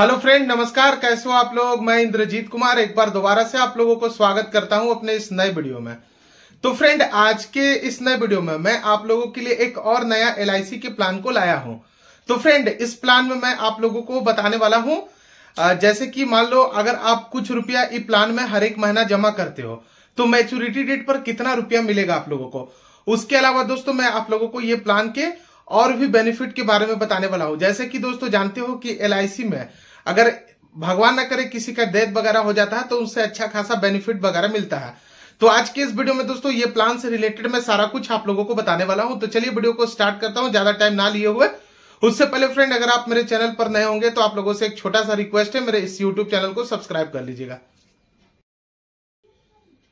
hello friend नमस्कार कैसे हो आप लोग मैं इंद्रजीत कुमार एक बार दोबारा से आप लोगों को स्वागत करता हूं अपने इस नए वीडियो में तो फ्रेंड आज के इस नए वीडियो में मैं आप लोगों के लिए एक और नया एल के प्लान को लाया हूं तो फ्रेंड इस प्लान में मैं आप लोगों को बताने वाला हूं जैसे कि मान लो अगर आप कुछ रुपया इस प्लान में हर एक महीना जमा करते हो तो मैच्योरिटी डेट पर कितना रुपया मिलेगा आप लोगों को उसके अलावा दोस्तों मैं आप लोगों को ये प्लान के और भी बेनिफिट के बारे में बताने वाला हूं जैसे कि दोस्तों जानते हो कि एल में अगर भगवान ना करे किसी का डेथ वगैरह हो जाता है तो उससे अच्छा खासा बेनिफिट वगैरह मिलता है तो आज के इस वीडियो में दोस्तों ये प्लान से रिलेटेड मैं सारा कुछ आप लोगों को बताने वाला हूं तो चलिए वीडियो को स्टार्ट करता हूं ज्यादा टाइम ना लिए हुए उससे पहले फ्रेंड अगर आप मेरे चैनल पर नए होंगे तो आप लोगों से एक छोटा सा रिक्वेस्ट है मेरे इस यूट्यूब चैनल को सब्सक्राइब कर लीजिएगा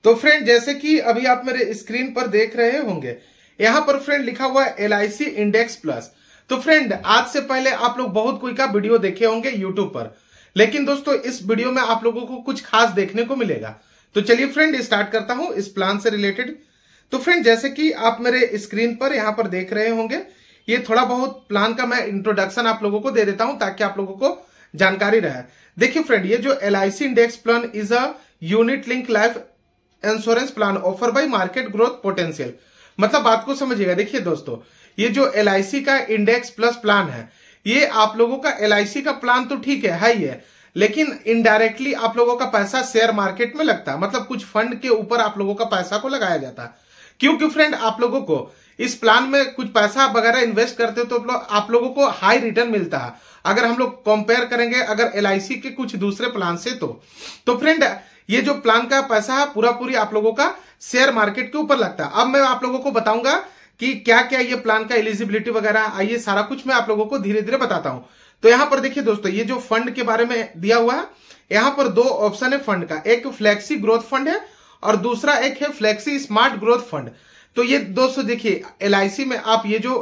तो फ्रेंड जैसे कि अभी आप मेरे स्क्रीन पर देख रहे होंगे यहां पर फ्रेंड लिखा हुआ एल इंडेक्स प्लस तो फ्रेंड आज से पहले आप लोग बहुत कोई का वीडियो देखे होंगे यूट्यूब पर लेकिन दोस्तों इस वीडियो में आप लोगों को कुछ खास देखने को मिलेगा तो चलिए फ्रेंड स्टार्ट करता हूं इस प्लान से रिलेटेड तो फ्रेंड जैसे कि आप मेरे स्क्रीन पर यहां पर देख रहे होंगे ये थोड़ा बहुत प्लान का मैं इंट्रोडक्शन आप लोगों को दे देता हूं ताकि आप लोगों को जानकारी रहे देखिए फ्रेंड ये जो L index plan is a unit link life insurance plan offer by market growth potential मतलब बात को समझिएगा देखिए दोस्तों ये जो एल का इंडेक्स प्लस प्लान है ये आप लोगों का एल का प्लान तो ठीक है हाई है लेकिन इनडायरेक्टली आप लोगों का पैसा शेयर मार्केट में लगता है मतलब कुछ फंड के ऊपर आप लोगों का पैसा को लगाया जाता है क्योंकि फ्रेंड आप लोगों को इस प्लान में कुछ पैसा वगैरह इन्वेस्ट करते हो तो आप लोगों को हाई रिटर्न मिलता है अगर हम लोग कंपेयर करेंगे अगर एल के कुछ दूसरे प्लान से तो तो फ्रेंड ये जो प्लान का पैसा है पूरा पूरी आप लोगों का शेयर मार्केट के ऊपर लगता है अब मैं आप लोगों को बताऊंगा कि क्या क्या ये प्लान का एलिजिबिलिटी वगैरह आइए सारा कुछ मैं आप लोगों को धीरे धीरे बताता हूं तो यहां पर देखिए दोस्तों ये जो फंड के बारे में दिया हुआ है यहां पर दो ऑप्शन है फंड का एक फ्लेक्सी ग्रोथ फंड है और दूसरा एक है फ्लेक्सी स्मार्ट ग्रोथ फंड तो ये दोस्तों देखिए एलआईसी में आप ये जो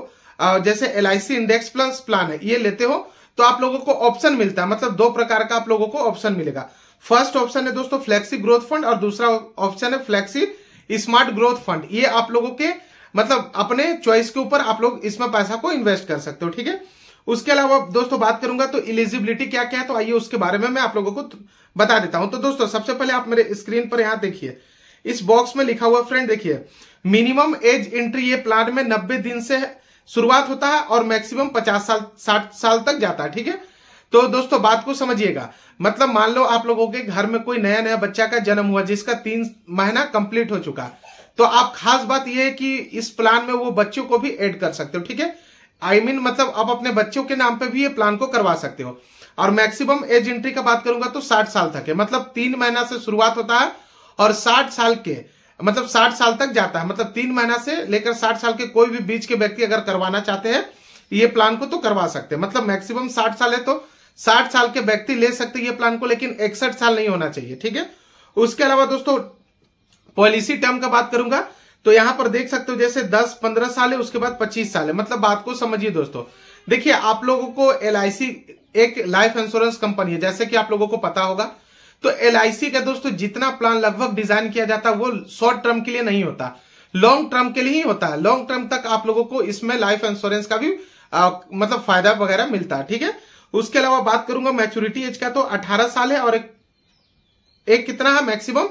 जैसे एल इंडेक्स प्लस प्लान है ये लेते हो तो आप लोगों को ऑप्शन मिलता है मतलब दो प्रकार का आप लोगों को ऑप्शन मिलेगा फर्स्ट ऑप्शन है दोस्तों फ्लेक्सी ग्रोथ फंड और दूसरा ऑप्शन है फ्लेक्सी स्मार्ट ग्रोथ फंड ये आप लोगों के मतलब अपने चॉइस के ऊपर आप लोग इसमें पैसा को इन्वेस्ट कर सकते हो ठीक है उसके अलावा दोस्तों बात करूंगा तो इलिजिबिलिटी क्या क्या है तो आइए उसके बारे में मैं आप लोगों को तो बता देता हूं तो दोस्तों सबसे पहले आप मेरे स्क्रीन पर यहां देखिए इस बॉक्स में लिखा हुआ फ्रेंड देखिए मिनिमम एज एंट्री ये प्लान में नब्बे दिन से शुरुआत होता है और मैक्सिमम पचास साल साठ साल तक जाता है ठीक है तो दोस्तों बात को समझिएगा मतलब मान लो आप लोगों के घर में कोई नया नया बच्चा का जन्म हुआ जिसका तीन महीना कंप्लीट हो चुका है तो आप खास बात यह है कि इस प्लान में वो बच्चों को भी ऐड कर सकते हो ठीक है आई I मीन mean, मतलब आप अपने बच्चों के नाम पे भी ये प्लान को करवा सकते हो और मैक्सिमम एज एंट्री का बात करूंगा तो साठ साल तक है मतलब तीन महीना से शुरुआत होता है और साठ साल के मतलब साठ साल तक जाता है मतलब तीन महीना से लेकर साठ साल के कोई भी बीच के व्यक्ति अगर करवाना चाहते हैं ये प्लान को तो करवा सकते हैं मतलब मैक्सिमम साठ साल है तो साठ साल के व्यक्ति ले सकते ये प्लान को लेकिन इकसठ साल नहीं होना चाहिए ठीक है उसके अलावा दोस्तों पॉलिसी टर्म का बात करूंगा तो यहां पर देख सकते हो जैसे 10 15 साल है उसके बाद 25 साल है मतलब बात को समझिए दोस्तों देखिए आप लोगों को एल एक लाइफ इंश्योरेंस कंपनी है जैसे कि आप लोगों को पता होगा तो एल का दोस्तों जितना प्लान लगभग डिजाइन किया जाता है वो शॉर्ट टर्म के लिए नहीं होता लॉन्ग टर्म के लिए ही होता है लॉन्ग टर्म तक आप लोगों को इसमें लाइफ इंश्योरेंस का भी आ, मतलब फायदा वगैरह मिलता है ठीक है उसके अलावा बात करूंगा मैच्योरिटी एज का तो 18 साल है और एक, एक कितना है मैक्सिमम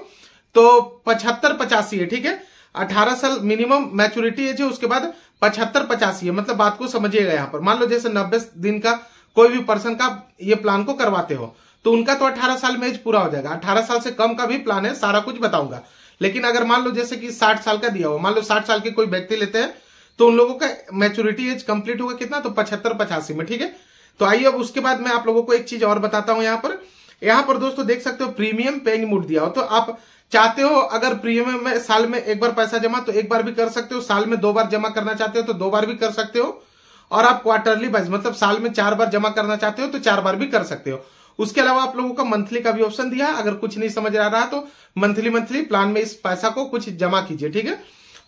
तो पचहत्तर पचासी है ठीक है अठारह साल मिनिमम मैच्योरिटी एज है उसके बाद पचहत्तर पचासी है मतलब बात को समझिएगा यहाँ पर मान लो जैसे नब्बे दिन का कोई भी पर्सन का ये प्लान को करवाते हो तो उनका तो 18 साल में एज पूरा हो जाएगा 18 साल से कम का भी प्लान है सारा कुछ बताऊंगा लेकिन अगर मान लो जैसे कि 60 साल का दिया हो मान लो 60 साल के कोई व्यक्ति लेते हैं तो उन लोगों का मैच्योरिटी एज कंप्लीट होगा कितना तो पचहत्तर पचासी में ठीक है तो आइए अब उसके बाद मैं आप लोगों को एक चीज और बताता हूं यहां पर यहां पर दोस्तों देख सकते हो प्रीमियम पेइंग मोड दिया हो तो आप चाहते हो अगर प्रीमियम में साल में एक बार पैसा जमा तो एक बार भी कर सकते हो साल में दो बार जमा करना चाहते हो तो दो बार भी कर सकते हो और आप क्वार्टरली वाइज मतलब साल में चार बार जमा करना चाहते हो तो चार बार भी कर सकते हो उसके अलावा आप लोगों का मंथली का भी ऑप्शन दिया है अगर कुछ नहीं समझ आ रहा तो मंथली मंथली प्लान में इस पैसा को कुछ जमा कीजिए ठीक है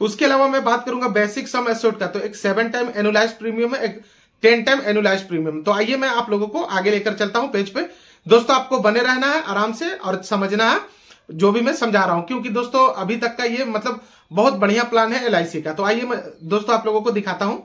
उसके अलावा मैं बात करूंगा बेसिक सम एसोट का तो एक सेवन टाइम एनुलाइज प्रीमियम है एक टेन टाइम एनुलाइज प्रीमियम तो आइए मैं आप लोगों को आगे लेकर चलता हूं पेज पे दोस्तों आपको बने रहना है आराम से और समझना है जो भी मैं समझा रहा हूं क्योंकि दोस्तों अभी तक का ये मतलब बहुत बढ़िया प्लान है एल का तो आइए मैं दोस्तों आप लोगों को दिखाता हूं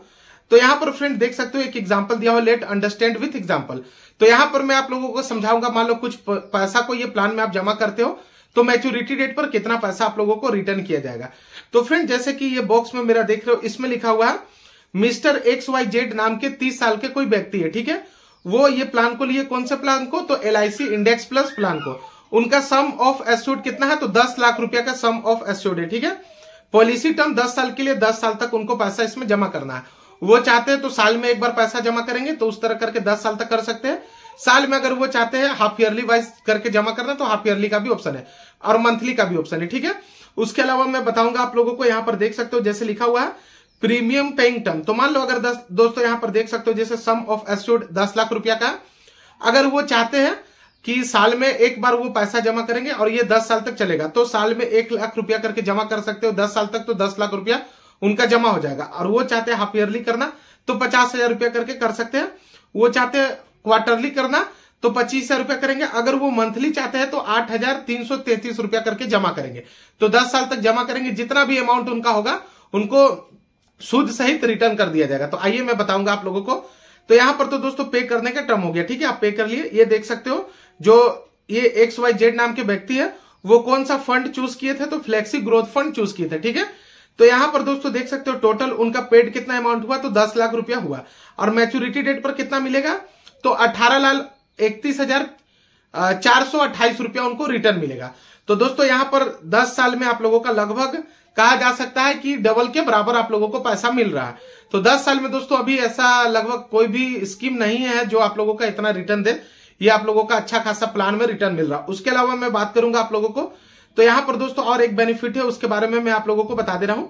तो यहां पर फ्रेंड देख सकते हो एक एग्जाम्पल दिया हुआ लेट अंडरस्टैंड विथ एग्जाम्पल तो यहां पर मैं आप लोगों को समझाऊंगा मान लो कुछ पैसा को ये प्लान में आप जमा करते हो तो मैच्योरिटी डेट पर कितना पैसा आप लोगों को रिटर्न किया जाएगा तो फ्रेंड जैसे कि ये बॉक्स में मेरा देख रहे हो इसमें लिखा हुआ है मिस्टर एक्स वाई जेड नाम के तीस साल के कोई व्यक्ति है ठीक है वो ये प्लान को लिए कौन से प्लान को तो एल इंडेक्स प्लस प्लान को उनका सम ऑफ एस्योर्ड कितना है तो दस लाख रुपया का सम ऑफ एस्योर्ड है ठीक है पॉलिसी टर्म दस साल के लिए दस साल तक उनको पैसा इसमें जमा करना है वो चाहते हैं तो साल में एक बार पैसा जमा करेंगे तो उस तरह करके दस साल तक कर सकते हैं साल में अगर वो चाहते हैं हाफ ईयरली वाइज करके जमा करना तो हाफ ईयरली का भी ऑप्शन है और मंथली का भी ऑप्शन है ठीक है उसके अलावा मैं बताऊंगा आप लोगों को यहां पर देख सकते हो जैसे लिखा हुआ है प्रीमियम पेइंग टर्म तो मान लो अगर दस दोस्तों यहां पर देख सकते हो जैसे सम ऑफ एस्योर्ड दस लाख रुपया का अगर वो चाहते हैं कि साल में एक बार वो पैसा जमा करेंगे और ये दस साल तक चलेगा तो साल में एक लाख रुपया करके जमा कर सकते हो दस साल तक तो दस लाख रुपया उनका जमा हो जाएगा और वो चाहते हैं हाफ ईयरली करना तो पचास हजार रुपया करके कर सकते हैं वो चाहते हैं क्वार्टरली करना तो पच्चीस हजार रुपया करेंगे अगर वो मंथली चाहते हैं तो आठ हजार तीन सौ तैतीस रुपया करके जमा करेंगे तो दस साल तक जमा करेंगे जितना भी अमाउंट उनका होगा उनको सूद सहित रिटर्न कर दिया जाएगा तो आइए मैं बताऊंगा आप लोगों को तो यहां पर तो दोस्तों पे करने का टर्म हो गया ठीक है आप पे कर लिए ये देख सकते हो जो ये एक्स वाई जेड नाम के व्यक्ति है वो कौन सा फंड चूज किए थे तो फ्लेक्सी ग्रोथ फंड चूज किए थे ठीक है तो यहां पर दोस्तों देख सकते हो टोटल उनका पेड कितना अमाउंट हुआ तो दस लाख रुपया हुआ और मैच्योरिटी डेट पर कितना मिलेगा तो अठारह लाख इकतीस हजार चार सौ अट्ठाईस रुपया उनको रिटर्न मिलेगा तो दोस्तों यहां पर दस साल में आप लोगों का लगभग कहा जा सकता है कि डबल के बराबर आप लोगों को पैसा मिल रहा है तो 10 साल में दोस्तों अभी ऐसा लगभग कोई भी स्कीम नहीं है जो आप लोगों का इतना रिटर्न दे ये आप लोगों का अच्छा खासा प्लान में रिटर्न मिल रहा है उसके अलावा मैं बात करूंगा आप लोगों को तो यहां पर दोस्तों और एक बेनिफिट है उसके बारे में मैं आप लोगों को बता दे रहा हूं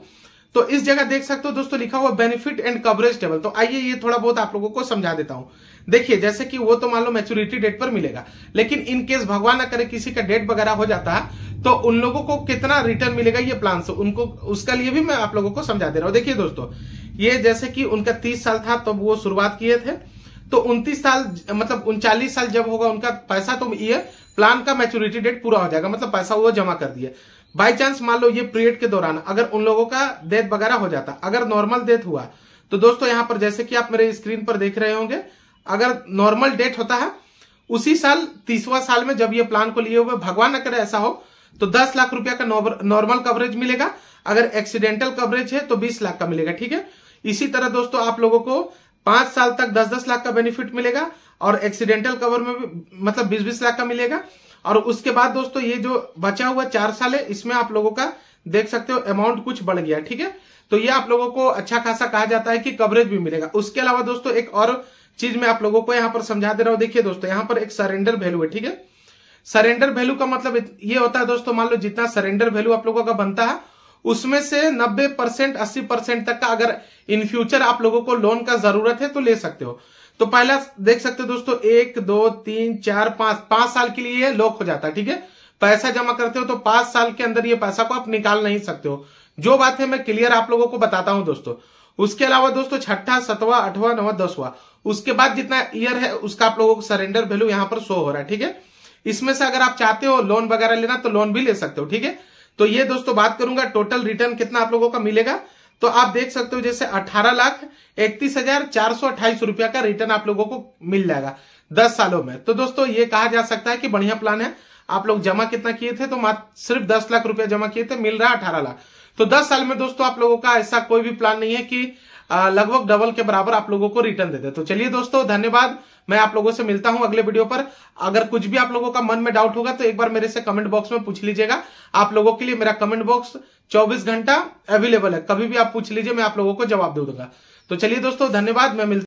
तो इस जगह देख सकते हो दोस्तों लिखा हुआ बेनिफिट एंड कवरेज टेबल तो आइए ये थोड़ा बहुत आप लोगों को समझा देता हूं देखिए जैसे कि वो तो मान लो मेच्योरिटी डेट पर मिलेगा लेकिन इन केस भगवान ना करे किसी का डेट वगैरह हो जाता है तो उन लोगों को कितना रिटर्न मिलेगा ये प्लान से उनको उसका लिए भी मैं आप लोगों को समझा दे रहा हूं देखिए दोस्तों ये जैसे कि उनका तीस साल था तब तो वो शुरुआत किए थे तो उनतीस साल मतलब उनचालीस साल जब होगा उनका पैसा तो ये प्लान का मेच्योरिटी डेट पूरा हो जाएगा मतलब पैसा वो जमा कर दिया बाई चांस मान लो ये पीरियड के दौरान अगर उन लोगों का डेथ वगैरह हो जाता अगर नॉर्मल डेथ हुआ तो दोस्तों यहां पर जैसे कि आप मेरे स्क्रीन पर देख रहे होंगे अगर नॉर्मल डेट होता है उसी साल तीसवा साल में जब ये प्लान को लिए हुए भगवान न करे ऐसा हो तो 10 लाख रुपया का नॉर्मल कवरेज मिलेगा अगर एक्सीडेंटल कवरेज है तो 20 लाख का मिलेगा ठीक है इसी तरह दोस्तों आप लोगों को पांच साल तक दस दस लाख का बेनिफिट मिलेगा और एक्सीडेंटल कवर में भी मतलब बीस बीस लाख का मिलेगा और उसके बाद दोस्तों ये जो बचा हुआ चार साल है इसमें आप लोगों का देख सकते हो अमाउंट कुछ बढ़ गया ठीक है तो ये आप लोगों को अच्छा खासा कहा जाता है कि कवरेज भी मिलेगा उसके अलावा दोस्तों एक और चीज मैं आप लोगों को यहां पर समझा दे रहा हूं देखिए दोस्तों यहां पर एक सरेंडर वैल्यू है ठीक है सरेंडर वैल्यू का मतलब ये होता है दोस्तों मान लो जितना सरेंडर वैल्यू आप लोगों का बनता है उसमें से 90 परसेंट अस्सी परसेंट तक का अगर इन फ्यूचर आप लोगों को लोन का जरूरत है तो ले सकते हो तो पहला देख सकते हो दोस्तों एक दो तीन चार पांच पांच साल के लिए लॉक हो जाता है ठीक है पैसा जमा करते हो तो पांच साल के अंदर ये पैसा को आप निकाल नहीं सकते हो जो बात है मैं क्लियर आप लोगों को बताता हूं दोस्तों उसके अलावा दोस्तों छठा सतवा अठवा नवा दसवा उसके बाद जितना ईयर है उसका आप लोगों को सरेंडर वैल्यू यहां पर शो हो रहा है ठीक है इसमें से अगर आप चाहते हो लोन वगैरह लेना तो लोन भी ले सकते हो ठीक है तो ये दोस्तों बात करूंगा टोटल रिटर्न कितना आप लोगों का मिलेगा तो आप देख सकते हो जैसे अठारह लाख इकतीस हजार चार सौ अट्ठाईस रुपया का रिटर्न आप लोगों को मिल जाएगा दस सालों में तो दोस्तों ये कहा जा सकता है कि बढ़िया प्लान है आप लोग जमा कितना किए थे तो मात्र सिर्फ दस लाख रुपया जमा किए थे मिल रहा है अठारह लाख तो दस साल में दोस्तों आप लोगों का ऐसा कोई भी प्लान नहीं है कि लगभग डबल के बराबर आप लोगों को रिटर्न देते तो चलिए दोस्तों धन्यवाद मैं आप लोगों से मिलता हूं अगले वीडियो पर अगर कुछ भी आप लोगों का मन में डाउट होगा तो एक बार मेरे से कमेंट बॉक्स में पूछ लीजिएगा आप लोगों के लिए मेरा कमेंट बॉक्स 24 घंटा अवेलेबल है कभी भी आप पूछ लीजिए मैं आप लोगों को जवाब दे दूंगा तो चलिए दोस्तों धन्यवाद मैं मिलता